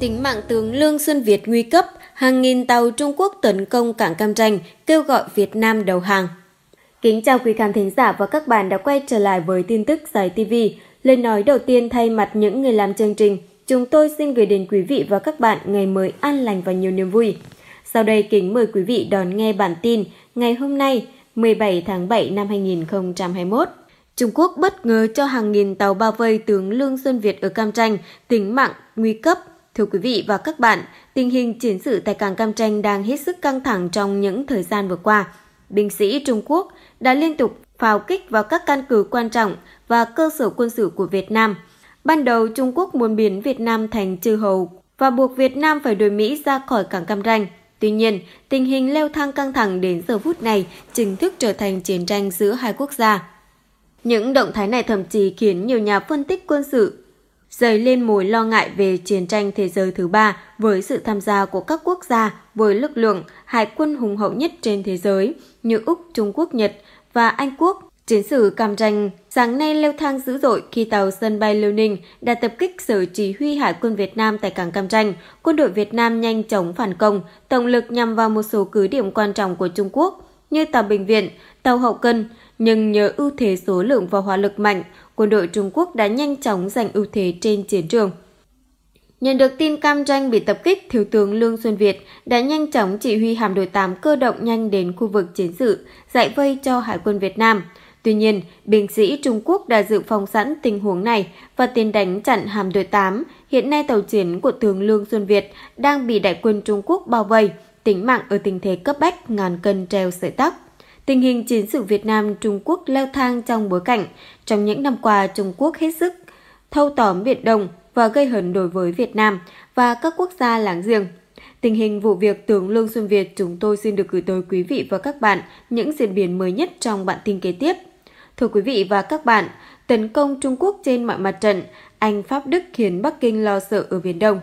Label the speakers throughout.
Speaker 1: Tính mạng tướng Lương Xuân Việt nguy cấp, hàng nghìn tàu Trung Quốc tấn công cảng Cam Ranh, kêu gọi Việt Nam đầu hàng. Kính chào quý khán thính giả và các bạn đã quay trở lại với tin tức Giải TV. Lời nói đầu tiên thay mặt những người làm chương trình, chúng tôi xin gửi đến quý vị và các bạn ngày mới an lành và nhiều niềm vui. Sau đây kính mời quý vị đón nghe bản tin ngày hôm nay – 17 tháng 7 năm 2021. Trung Quốc bất ngờ cho hàng nghìn tàu bao vây tướng Lương Xuân Việt ở Cam Tranh, tính mạng, nguy cấp. Thưa quý vị và các bạn, tình hình chiến sự tại cảng Cam Tranh đang hết sức căng thẳng trong những thời gian vừa qua. Binh sĩ Trung Quốc đã liên tục pháo kích vào các căn cứ quan trọng và cơ sở quân sự của Việt Nam. Ban đầu, Trung Quốc muốn biến Việt Nam thành trừ hầu và buộc Việt Nam phải đuổi Mỹ ra khỏi cảng Cam Ranh – Tuy nhiên, tình hình leo thang căng thẳng đến giờ phút này chính thức trở thành chiến tranh giữa hai quốc gia. Những động thái này thậm chí khiến nhiều nhà phân tích quân sự dấy lên mối lo ngại về chiến tranh thế giới thứ ba với sự tham gia của các quốc gia với lực lượng hải quân hùng hậu nhất trên thế giới như Úc, Trung Quốc, Nhật và Anh Quốc. Chiến sự cam ranh Sáng nay leo thang dữ dội khi tàu sân bay Liêu Ninh đã tập kích sở chỉ huy hải quân Việt Nam tại cảng Cam Ranh. Quân đội Việt Nam nhanh chóng phản công, tổng lực nhằm vào một số cứ điểm quan trọng của Trung Quốc như tàu bệnh Viện, tàu Hậu Cân. Nhưng nhờ ưu thế số lượng và hỏa lực mạnh, quân đội Trung Quốc đã nhanh chóng giành ưu thế trên chiến trường. Nhận được tin Cam Ranh bị tập kích, Thiếu tướng Lương Xuân Việt đã nhanh chóng chỉ huy hạm đội 8 cơ động nhanh đến khu vực chiến sự, giải vây cho Hải quân Việt Nam – Tuy nhiên, binh sĩ Trung Quốc đã dự phòng sẵn tình huống này và tiến đánh chặn hàm đội 8. Hiện nay tàu chiến của tướng Lương Xuân Việt đang bị đại quân Trung Quốc bao vây, tính mạng ở tình thế cấp bách ngàn cân treo sợi tóc. Tình hình chiến sự Việt Nam-Trung Quốc leo thang trong bối cảnh. Trong những năm qua, Trung Quốc hết sức thâu tóm việt Đông và gây hấn đối với Việt Nam và các quốc gia láng giềng. Tình hình vụ việc tướng Lương Xuân Việt chúng tôi xin được gửi tới quý vị và các bạn những diễn biến mới nhất trong bản tin kế tiếp. Thưa quý vị và các bạn, tấn công Trung Quốc trên mọi mặt trận, Anh Pháp Đức khiến Bắc Kinh lo sợ ở Biển Đông.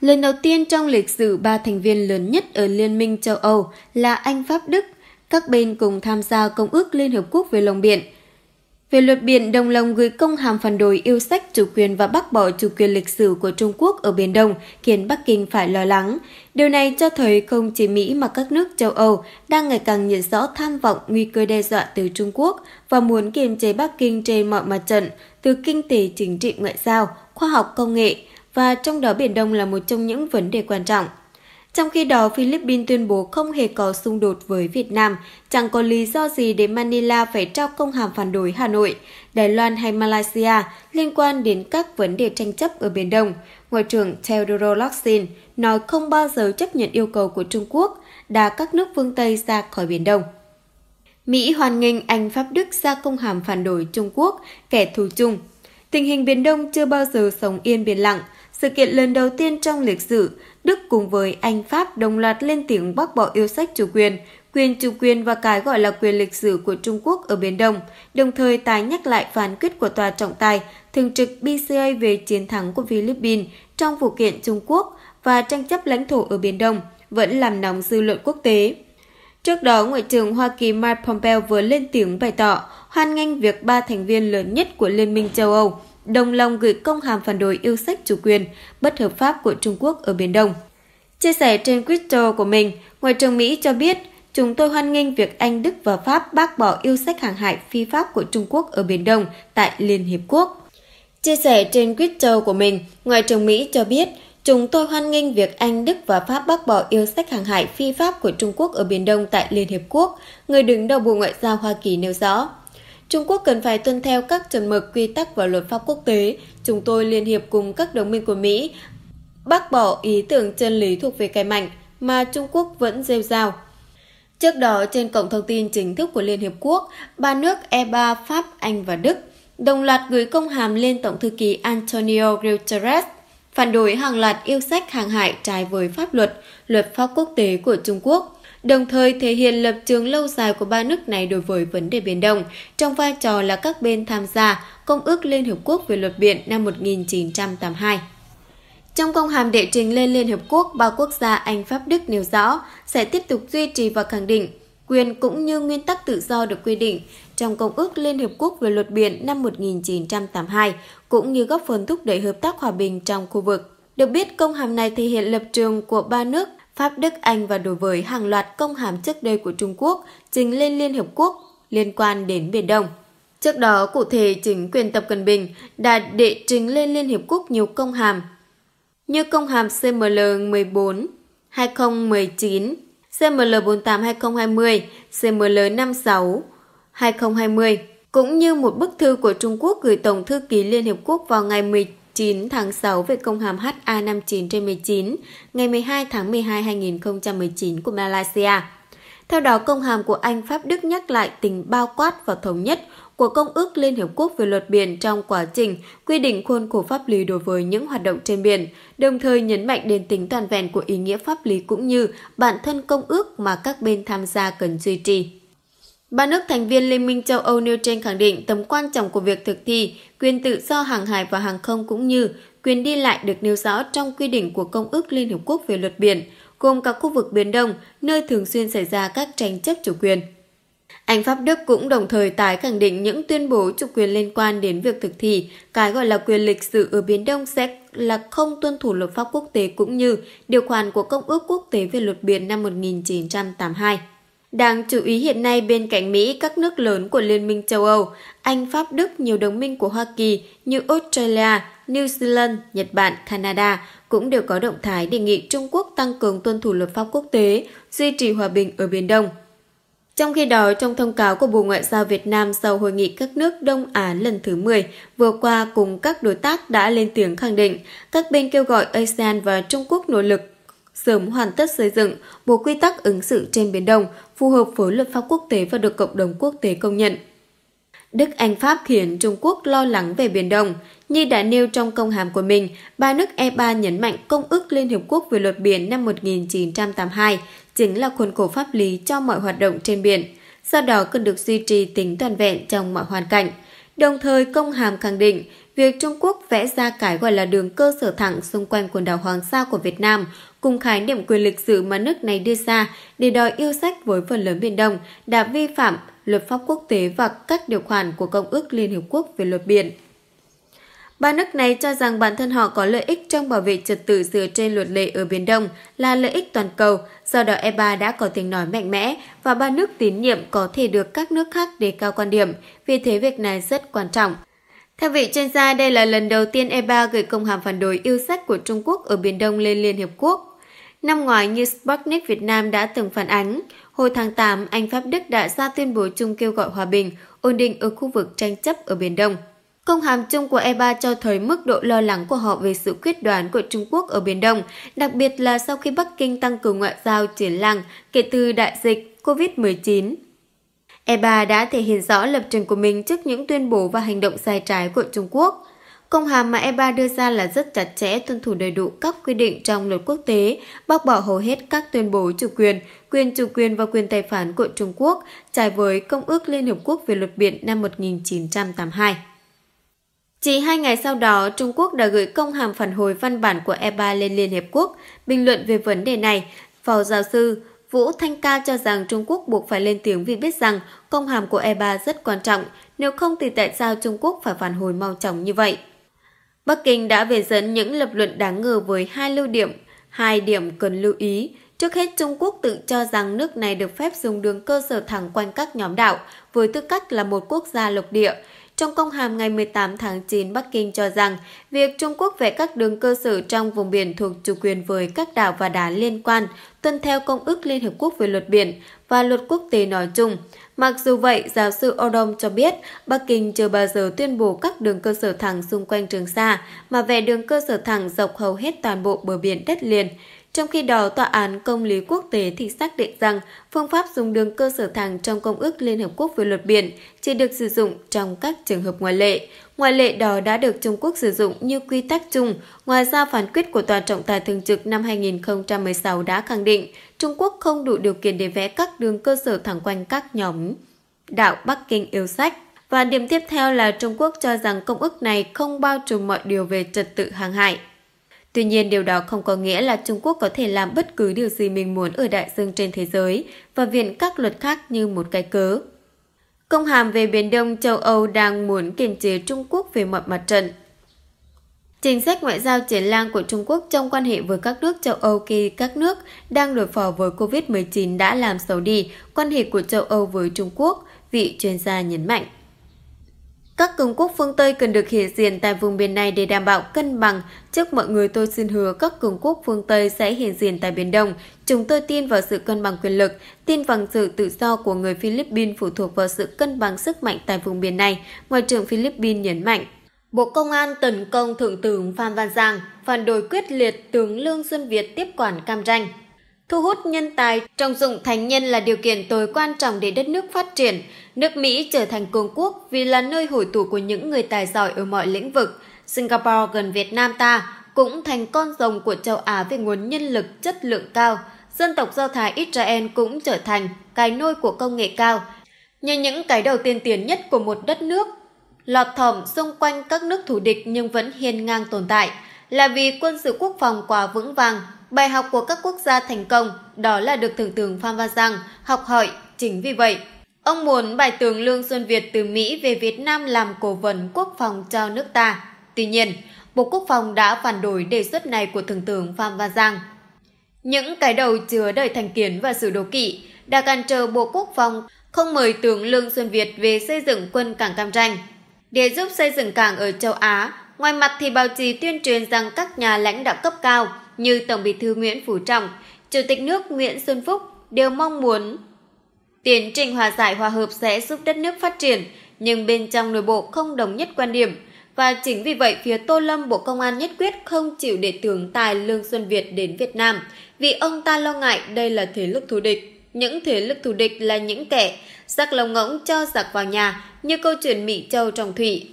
Speaker 1: Lần đầu tiên trong lịch sử ba thành viên lớn nhất ở Liên minh châu Âu là Anh Pháp Đức, các bên cùng tham gia Công ước Liên Hợp Quốc về Lồng Biển – về luật biển Đồng lòng gửi công hàm phản đối yêu sách chủ quyền và bác bỏ chủ quyền lịch sử của Trung Quốc ở Biển Đông khiến Bắc Kinh phải lo lắng. Điều này cho thấy không chỉ Mỹ mà các nước châu Âu đang ngày càng nhận rõ tham vọng nguy cơ đe dọa từ Trung Quốc và muốn kiềm chế Bắc Kinh trên mọi mặt trận, từ kinh tế chính trị ngoại giao, khoa học công nghệ, và trong đó Biển Đông là một trong những vấn đề quan trọng. Trong khi đó, Philippines tuyên bố không hề có xung đột với Việt Nam, chẳng có lý do gì để Manila phải trao công hàm phản đối Hà Nội, Đài Loan hay Malaysia liên quan đến các vấn đề tranh chấp ở Biển Đông. Ngoại trưởng Theodore Locsin nói không bao giờ chấp nhận yêu cầu của Trung Quốc đá các nước phương Tây ra khỏi Biển Đông. Mỹ hoàn nghênh Anh Pháp Đức ra công hàm phản đối Trung Quốc, kẻ thù chung. Tình hình Biển Đông chưa bao giờ sống yên biển lặng – sự kiện lần đầu tiên trong lịch sử, Đức cùng với Anh Pháp đồng loạt lên tiếng bác bỏ yêu sách chủ quyền, quyền chủ quyền và cái gọi là quyền lịch sử của Trung Quốc ở Biển Đông, đồng thời tái nhắc lại phán quyết của Tòa trọng tài thường trực BCA về chiến thắng của Philippines trong vụ kiện Trung Quốc và tranh chấp lãnh thổ ở Biển Đông vẫn làm nóng dư luận quốc tế. Trước đó, Ngoại trưởng Hoa Kỳ Mike Pompeo vừa lên tiếng bày tỏ hoan nghênh việc ba thành viên lớn nhất của Liên minh châu Âu đồng lòng gửi công hàm phản đối yêu sách chủ quyền bất hợp pháp của Trung Quốc ở Biển Đông. Chia sẻ trên Twitter của mình, Ngoại trưởng Mỹ cho biết chúng tôi hoan nghênh việc Anh, Đức và Pháp bác bỏ yêu sách hàng hải phi pháp của Trung Quốc ở Biển Đông tại Liên Hiệp Quốc. Chia sẻ trên Twitter của mình, Ngoại trưởng Mỹ cho biết Chúng tôi hoan nghênh việc Anh, Đức và Pháp bác bỏ yêu sách hàng hải phi pháp của Trung Quốc ở Biển Đông tại Liên Hiệp Quốc, người đứng đầu Bộ Ngoại giao Hoa Kỳ nêu rõ. Trung Quốc cần phải tuân theo các chuẩn mực quy tắc và luật pháp quốc tế. Chúng tôi liên hiệp cùng các đồng minh của Mỹ bác bỏ ý tưởng chân lý thuộc về cái mạnh mà Trung Quốc vẫn rêu rao. Trước đó, trên cổng thông tin chính thức của Liên Hiệp Quốc, ba nước E3 Pháp, Anh và Đức đồng loạt gửi công hàm lên Tổng thư ký Antonio Guterres phản đối hàng loạt yêu sách hàng hải trái với pháp luật, luật pháp quốc tế của Trung Quốc – đồng thời thể hiện lập trường lâu dài của ba nước này đối với vấn đề Biển Đông, trong vai trò là các bên tham gia Công ước Liên Hợp Quốc về luật biển năm 1982. Trong công hàm đệ trình lên Liên Hợp Quốc, ba quốc gia Anh, Pháp, Đức nêu rõ sẽ tiếp tục duy trì và khẳng định quyền cũng như nguyên tắc tự do được quy định trong Công ước Liên Hợp Quốc về luật biển năm 1982, cũng như góp phần thúc đẩy hợp tác hòa bình trong khu vực. Được biết, công hàm này thể hiện lập trường của ba nước Pháp, Đức, Anh và đối với hàng loạt công hàm trước đây của Trung Quốc trình lên Liên Hiệp Quốc liên quan đến Biển Đông. Trước đó, cụ thể chính quyền Tập Cận Bình đã đệ trình lên Liên Hiệp Quốc nhiều công hàm, như công hàm CML 14 2019, CML 48 2020, CML 56 2020, cũng như một bức thư của Trung Quốc gửi Tổng thư ký Liên Hiệp Quốc vào ngày 19 9 tháng 6 về công hàm HA59 trên 19 ngày 12 tháng 12 2019 của Malaysia. Theo đó, công hàm của Anh, Pháp, Đức nhắc lại tình bao quát và thống nhất của Công ước Liên Hiệp Quốc về luật biển trong quá trình quy định khuôn khổ pháp lý đối với những hoạt động trên biển, đồng thời nhấn mạnh đến tính toàn vẹn của ý nghĩa pháp lý cũng như bản thân công ước mà các bên tham gia cần duy trì. Ba nước thành viên Liên minh châu Âu nêu trên khẳng định tầm quan trọng của việc thực thi quyền tự do hàng hải và hàng không cũng như quyền đi lại được nêu rõ trong quy định của Công ước Liên Hợp Quốc về luật biển, gồm cả khu vực Biển Đông, nơi thường xuyên xảy ra các tranh chấp chủ quyền. Anh Pháp Đức cũng đồng thời tái khẳng định những tuyên bố chủ quyền liên quan đến việc thực thi, cái gọi là quyền lịch sử ở Biển Đông sẽ là không tuân thủ luật pháp quốc tế cũng như điều khoản của Công ước Quốc tế về luật biển năm 1982. Đáng chú ý hiện nay bên cạnh Mỹ, các nước lớn của Liên minh châu Âu, Anh, Pháp, Đức, nhiều đồng minh của Hoa Kỳ như Australia, New Zealand, Nhật Bản, Canada cũng đều có động thái đề nghị Trung Quốc tăng cường tuân thủ luật pháp quốc tế, duy trì hòa bình ở Biển Đông. Trong khi đó, trong thông cáo của Bộ Ngoại giao Việt Nam sau hội nghị các nước Đông Á lần thứ 10 vừa qua cùng các đối tác đã lên tiếng khẳng định các bên kêu gọi ASEAN và Trung Quốc nỗ lực sớm hoàn tất xây dựng bộ quy tắc ứng xử trên Biển Đông phù hợp với luật pháp quốc tế và được cộng đồng quốc tế công nhận. Đức Anh Pháp khiến Trung Quốc lo lắng về Biển Đông. Như đã nêu trong công hàm của mình, ba nước E3 nhấn mạnh Công ước Liên Hiệp Quốc về luật biển năm 1982 chính là khuôn khổ pháp lý cho mọi hoạt động trên biển, do đó cần được duy trì tính toàn vẹn trong mọi hoàn cảnh – Đồng thời công hàm khẳng định việc Trung Quốc vẽ ra cái gọi là đường cơ sở thẳng xung quanh quần đảo Hoàng Sa của Việt Nam cùng khái niệm quyền lịch sử mà nước này đưa ra để đòi yêu sách với phần lớn Biển Đông đã vi phạm luật pháp quốc tế và các điều khoản của Công ước Liên Hiệp Quốc về luật biển. Ba nước này cho rằng bản thân họ có lợi ích trong bảo vệ trật tự dựa trên luật lệ ở Biển Đông là lợi ích toàn cầu, do đó E3 đã có tiếng nói mạnh mẽ và ba nước tín nhiệm có thể được các nước khác đề cao quan điểm, vì thế việc này rất quan trọng. Theo vị chuyên gia, đây là lần đầu tiên E3 gửi công hàm phản đối yêu sách của Trung Quốc ở Biển Đông lên Liên Hiệp Quốc. Năm ngoái, như Sputnik Việt Nam đã từng phản ánh, hồi tháng 8, Anh Pháp Đức đã ra tuyên bố chung kêu gọi hòa bình, ổn định ở khu vực tranh chấp ở Biển Đông – Công hàm chung của eba cho thấy mức độ lo lắng của họ về sự quyết đoán của Trung Quốc ở Biển Đông, đặc biệt là sau khi Bắc Kinh tăng cường ngoại giao triển lăng kể từ đại dịch COVID-19. E3 đã thể hiện rõ lập trường của mình trước những tuyên bố và hành động sai trái của Trung Quốc. Công hàm mà eba đưa ra là rất chặt chẽ tuân thủ đầy đủ các quy định trong luật quốc tế, bác bỏ hầu hết các tuyên bố chủ quyền, quyền chủ quyền và quyền tài phán của Trung Quốc, trái với Công ước Liên Hợp Quốc về luật biển năm 1982. Chỉ hai ngày sau đó, Trung Quốc đã gửi công hàm phản hồi văn bản của EBA lên Liên Hiệp Quốc bình luận về vấn đề này. Phó giáo sư Vũ Thanh Ca cho rằng Trung Quốc buộc phải lên tiếng vì biết rằng công hàm của EBA rất quan trọng, nếu không thì tại sao Trung Quốc phải phản hồi mau chóng như vậy? Bắc Kinh đã về dẫn những lập luận đáng ngờ với hai lưu điểm, hai điểm cần lưu ý. Trước hết, Trung Quốc tự cho rằng nước này được phép dùng đường cơ sở thẳng quanh các nhóm đảo với tư cách là một quốc gia lục địa. Trong công hàm ngày 18 tháng 9, Bắc Kinh cho rằng việc Trung Quốc vẽ các đường cơ sở trong vùng biển thuộc chủ quyền với các đảo và đá liên quan tuân theo Công ước Liên Hợp Quốc về luật biển và luật quốc tế nói chung. Mặc dù vậy, giáo sư Odom cho biết Bắc Kinh chưa bao giờ tuyên bố các đường cơ sở thẳng xung quanh Trường Sa mà vẽ đường cơ sở thẳng dọc hầu hết toàn bộ bờ biển đất liền. Trong khi đó, Tòa án Công lý Quốc tế thì xác định rằng phương pháp dùng đường cơ sở thẳng trong Công ước Liên Hợp Quốc về luật biển chỉ được sử dụng trong các trường hợp ngoại lệ. Ngoại lệ đó đã được Trung Quốc sử dụng như quy tắc chung. Ngoài ra, phán quyết của Tòa trọng tài thường trực năm 2016 đã khẳng định Trung Quốc không đủ điều kiện để vẽ các đường cơ sở thẳng quanh các nhóm đạo Bắc Kinh yêu sách. Và điểm tiếp theo là Trung Quốc cho rằng công ước này không bao trùm mọi điều về trật tự hàng hải. Tuy nhiên điều đó không có nghĩa là Trung Quốc có thể làm bất cứ điều gì mình muốn ở đại dương trên thế giới và viện các luật khác như một cái cớ. Công hàm về Biển Đông châu Âu đang muốn kiềm chế Trung Quốc về mọi mặt trận. Chính sách ngoại giao triển lang của Trung Quốc trong quan hệ với các nước châu Âu khi các nước đang đối phó với COVID-19 đã làm xấu đi quan hệ của châu Âu với Trung Quốc, vị chuyên gia nhấn mạnh. Các cường quốc phương Tây cần được hiện diện tại vùng biển này để đảm bảo cân bằng. Trước mọi người tôi xin hứa các cường quốc phương Tây sẽ hiện diện tại Biển Đông. Chúng tôi tin vào sự cân bằng quyền lực, tin vào sự tự do của người Philippines phụ thuộc vào sự cân bằng sức mạnh tại vùng biển này, Ngoại trưởng Philippines nhấn mạnh. Bộ Công an tấn công Thượng tướng Phan Văn Giang, phản đối quyết liệt tướng Lương Xuân Việt tiếp quản cam ranh. Thu hút nhân tài trọng dụng thành nhân là điều kiện tối quan trọng để đất nước phát triển. Nước Mỹ trở thành cường quốc vì là nơi hội tụ của những người tài giỏi ở mọi lĩnh vực. Singapore gần Việt Nam ta cũng thành con rồng của châu Á về nguồn nhân lực chất lượng cao. Dân tộc Do Thái Israel cũng trở thành cái nôi của công nghệ cao. Như những cái đầu tiên tiến nhất của một đất nước, lọt thỏm xung quanh các nước thù địch nhưng vẫn hiên ngang tồn tại là vì quân sự quốc phòng quá vững vàng, Bài học của các quốc gia thành công đó là được thượng tướng Phan Văn Giang học hỏi chính vì vậy. Ông muốn bài tướng Lương Xuân Việt từ Mỹ về Việt Nam làm cố vấn quốc phòng cho nước ta. Tuy nhiên, Bộ Quốc phòng đã phản đối đề xuất này của Thượng tướng Phan Văn Giang. Những cái đầu chứa đầy thành kiến và sự đố kỵ đã cản trở Bộ Quốc phòng không mời tướng Lương Xuân Việt về xây dựng quân cảng Cam Ranh. Để giúp xây dựng cảng ở châu Á, Ngoài mặt thì báo chí tuyên truyền rằng các nhà lãnh đạo cấp cao như Tổng Bí thư Nguyễn Phú Trọng, Chủ tịch nước Nguyễn Xuân Phúc đều mong muốn tiến trình hòa giải hòa hợp sẽ giúp đất nước phát triển, nhưng bên trong nội bộ không đồng nhất quan điểm và chính vì vậy phía Tô Lâm Bộ Công an nhất quyết không chịu để tướng tài Lương Xuân Việt đến Việt Nam vì ông ta lo ngại đây là thế lực thù địch. Những thế lực thù địch là những kẻ giặc lồng ngỗng cho giặc vào nhà như câu chuyện Mỹ Châu trong thủy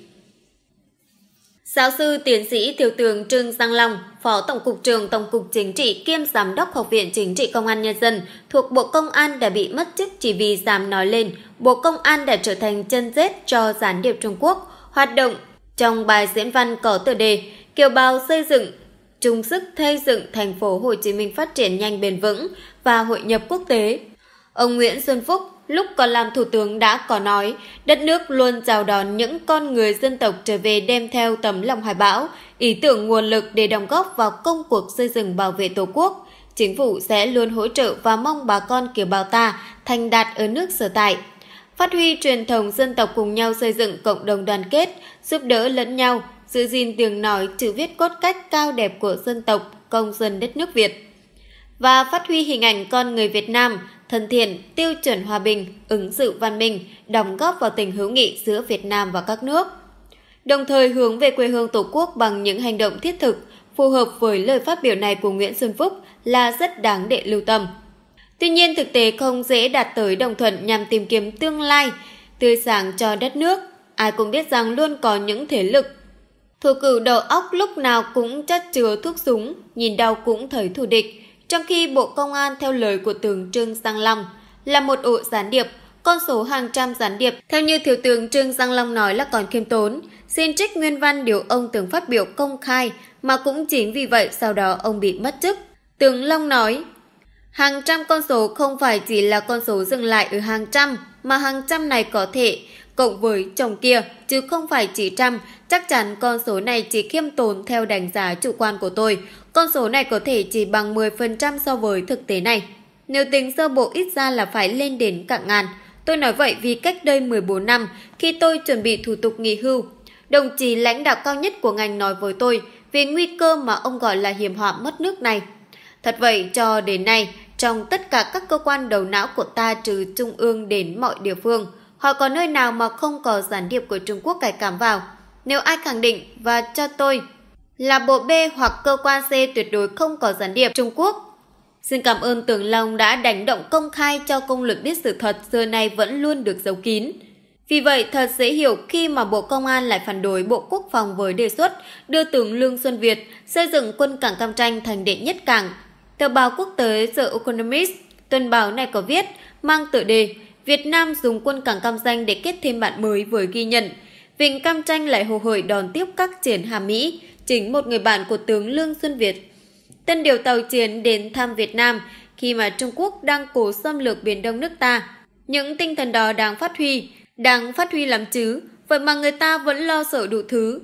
Speaker 1: Giáo sư tiến sĩ Thiếu tướng Trương Giang Long, Phó Tổng cục trưởng Tổng cục Chính trị kiêm Giám đốc Học viện Chính trị Công an Nhân dân thuộc Bộ Công an đã bị mất chức chỉ vì dám nói lên Bộ Công an đã trở thành chân rết cho gián điệp Trung Quốc hoạt động. Trong bài diễn văn có tựa đề Kiều bào xây dựng, chung sức xây dựng thành phố Hồ Chí Minh phát triển nhanh bền vững và hội nhập quốc tế. Ông Nguyễn Xuân Phúc, lúc còn làm thủ tướng đã có nói, đất nước luôn chào đón những con người dân tộc trở về đem theo tấm lòng hoài bão, ý tưởng nguồn lực để đóng góp vào công cuộc xây dựng bảo vệ Tổ quốc. Chính phủ sẽ luôn hỗ trợ và mong bà con kiều bào ta thành đạt ở nước sở tại. Phát huy truyền thống dân tộc cùng nhau xây dựng cộng đồng đoàn kết, giúp đỡ lẫn nhau, giữ gìn tiếng nói chữ viết cốt cách cao đẹp của dân tộc, công dân đất nước Việt. Và phát huy hình ảnh con người Việt Nam – thân thiện, tiêu chuẩn hòa bình, ứng xử văn minh, đóng góp vào tình hữu nghị giữa Việt Nam và các nước. Đồng thời hướng về quê hương Tổ quốc bằng những hành động thiết thực, phù hợp với lời phát biểu này của Nguyễn Xuân Phúc là rất đáng để lưu tâm. Tuy nhiên thực tế không dễ đạt tới đồng thuận nhằm tìm kiếm tương lai tươi sáng cho đất nước. Ai cũng biết rằng luôn có những thế lực Thủ cử đầu óc lúc nào cũng chất chứa thuốc súng, nhìn đâu cũng thấy thù địch, trong khi Bộ Công an theo lời của tướng Trương Giang Long là một ổ gián điệp, con số hàng trăm gián điệp theo như Thiếu tướng Trương Giang Long nói là còn khiêm tốn. Xin trích nguyên văn điều ông từng phát biểu công khai mà cũng chính vì vậy sau đó ông bị mất chức. Tướng Long nói, hàng trăm con số không phải chỉ là con số dừng lại ở hàng trăm mà hàng trăm này có thể cộng với chồng kia chứ không phải chỉ trăm chắc chắn con số này chỉ khiêm tốn theo đánh giá chủ quan của tôi con số này có thể chỉ bằng 10% so với thực tế này. Nếu tính sơ bộ ít ra là phải lên đến cả ngàn. Tôi nói vậy vì cách đây 14 năm, khi tôi chuẩn bị thủ tục nghỉ hưu, đồng chí lãnh đạo cao nhất của ngành nói với tôi về nguy cơ mà ông gọi là hiểm họa mất nước này. Thật vậy, cho đến nay, trong tất cả các cơ quan đầu não của ta trừ trung ương đến mọi địa phương, họ có nơi nào mà không có gián điệp của Trung Quốc cải cảm vào. Nếu ai khẳng định và cho tôi là bộ B hoặc cơ quan C tuyệt đối không có gián điệp Trung Quốc. Xin cảm ơn Tường Long đã đánh động công khai cho công luận biết sự thật xưa này vẫn luôn được giấu kín. Vì vậy, thật dễ hiểu khi mà Bộ Công an lại phản đối Bộ Quốc phòng với đề xuất đưa tướng Lương Xuân Việt xây dựng quân cảng Cam Tranh thành đệ nhất cảng. Tờ báo quốc tế The Economist tuần báo này có viết mang tựa đề Việt Nam dùng quân cảng Cam Tranh để kết thêm bạn mới với ghi nhận Vịnh Cam Tranh lại hồ hởi đón tiếp các triển hàm Mỹ, chính một người bạn của tướng Lương Xuân Việt. Tân điều tàu chiến đến thăm Việt Nam khi mà Trung Quốc đang cố xâm lược Biển Đông nước ta. Những tinh thần đó đang phát huy, đang phát huy lắm chứ, vậy mà người ta vẫn lo sợ đủ thứ.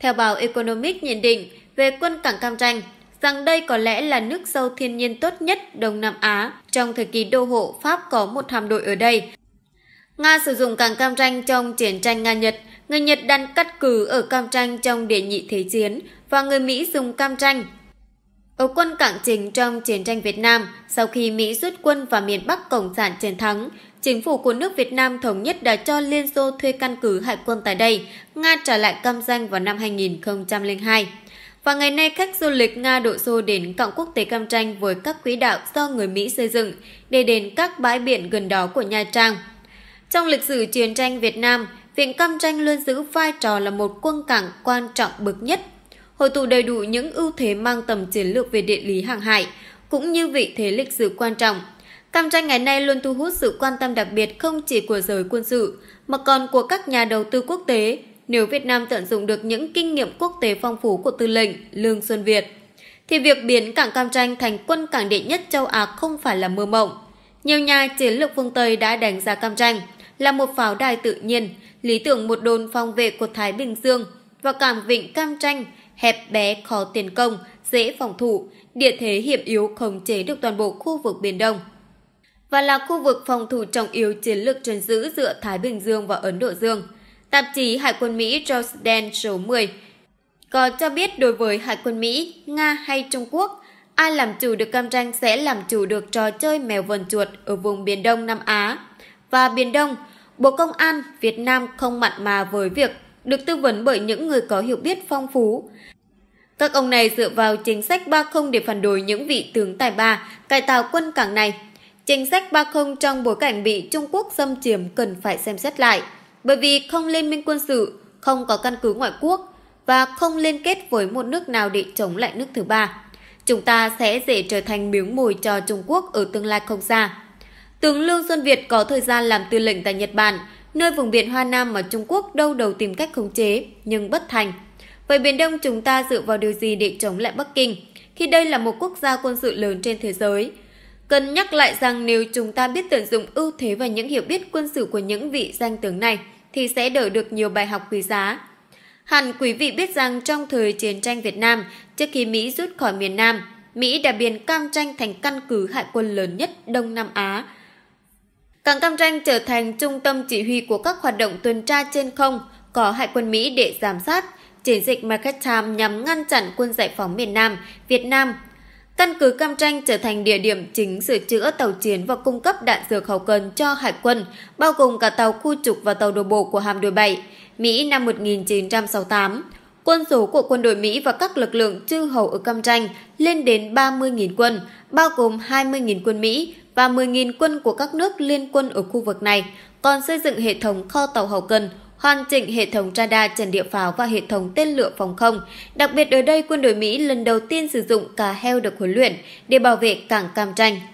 Speaker 1: Theo báo Economic nhận định về quân cảng Cam Ranh, rằng đây có lẽ là nước sâu thiên nhiên tốt nhất Đông Nam Á. Trong thời kỳ đô hộ, Pháp có một hạm đội ở đây. Nga sử dụng cảng Cam Ranh trong chiến tranh Nga-Nhật – người Nhật đang cắt cử ở cam tranh trong đệ nhị thế chiến và người Mỹ dùng cam tranh. Ở quân cảng trình trong chiến tranh Việt Nam, sau khi Mỹ rút quân và miền Bắc Cộng sản chiến thắng, chính phủ của nước Việt Nam Thống nhất đã cho Liên Xô thuê căn cứ hải quân tại đây, Nga trả lại cam danh vào năm 2002. Và ngày nay khách du lịch Nga đổ xô đến cảng quốc tế Cam Tranh với các quỹ đạo do người Mỹ xây dựng để đến các bãi biển gần đó của Nha Trang. Trong lịch sử chiến tranh Việt Nam, Viện Cam Tranh luôn giữ vai trò là một quân cảng quan trọng bậc nhất. Hội tụ đầy đủ những ưu thế mang tầm chiến lược về địa lý hàng hải, cũng như vị thế lịch sử quan trọng. Cam Tranh ngày nay luôn thu hút sự quan tâm đặc biệt không chỉ của giới quân sự, mà còn của các nhà đầu tư quốc tế, nếu Việt Nam tận dụng được những kinh nghiệm quốc tế phong phú của tư lệnh Lương Xuân Việt, thì việc biến cảng Cam Tranh thành quân cảng đệ nhất châu Á không phải là mơ mộng. Nhiều nhà chiến lược phương Tây đã đánh giá Cam Tranh là một pháo đài tự nhiên, lý tưởng một đồn phòng vệ của Thái Bình Dương và cảng vịnh cam tranh, hẹp bé khó tiền công, dễ phòng thủ, địa thế hiểm yếu khống chế được toàn bộ khu vực Biển Đông. Và là khu vực phòng thủ trọng yếu chiến lược trấn giữ giữa Thái Bình Dương và Ấn Độ Dương. Tạp chí Hải quân Mỹ Dan số 10 có cho biết đối với Hải quân Mỹ, Nga hay Trung Quốc, ai làm chủ được cam ranh sẽ làm chủ được trò chơi mèo vần chuột ở vùng Biển Đông Nam Á. Và Biển Đông, Bộ Công an Việt Nam không mặn mà với việc được tư vấn bởi những người có hiểu biết phong phú. Các ông này dựa vào chính sách 30 để phản đối những vị tướng tài ba cải tạo quân cảng này. Chính sách 30 trong bối cảnh bị Trung Quốc xâm chiếm cần phải xem xét lại, bởi vì không liên minh quân sự, không có căn cứ ngoại quốc và không liên kết với một nước nào để chống lại nước thứ ba. Chúng ta sẽ dễ trở thành miếng mồi cho Trung Quốc ở tương lai không xa. Tướng Lương Xuân Việt có thời gian làm tư lệnh tại Nhật Bản, nơi vùng biển Hoa Nam mà Trung Quốc đâu đầu tìm cách khống chế, nhưng bất thành. Vậy Biển Đông chúng ta dựa vào điều gì để chống lại Bắc Kinh, khi đây là một quốc gia quân sự lớn trên thế giới? Cần nhắc lại rằng nếu chúng ta biết tận dụng ưu thế và những hiểu biết quân sự của những vị danh tướng này, thì sẽ đỡ được nhiều bài học quý giá. Hẳn quý vị biết rằng trong thời chiến tranh Việt Nam, trước khi Mỹ rút khỏi miền Nam, Mỹ đã biến Cam Tranh thành căn cứ hải quân lớn nhất Đông Nam Á – Cảng Cam Ranh trở thành trung tâm chỉ huy của các hoạt động tuần tra trên không có hải quân Mỹ để giám sát, chiến dịch Maritime nhằm ngăn chặn quân giải phóng miền Nam, Việt Nam. Căn cứ Cam Ranh trở thành địa điểm chính sửa chữa tàu chiến và cung cấp đạn dược hậu cần cho hải quân, bao gồm cả tàu khu trục và tàu đổ bộ của hạm đội 7, Mỹ năm 1968 quân số của quân đội Mỹ và các lực lượng chư hầu ở Cam Tranh lên đến 30.000 quân, bao gồm 20.000 quân Mỹ và 10.000 quân của các nước liên quân ở khu vực này, còn xây dựng hệ thống kho tàu hậu cần, hoàn chỉnh hệ thống radar trần địa pháo và hệ thống tên lửa phòng không. Đặc biệt ở đây, quân đội Mỹ lần đầu tiên sử dụng cá heo được huấn luyện để bảo vệ cảng Cam Tranh.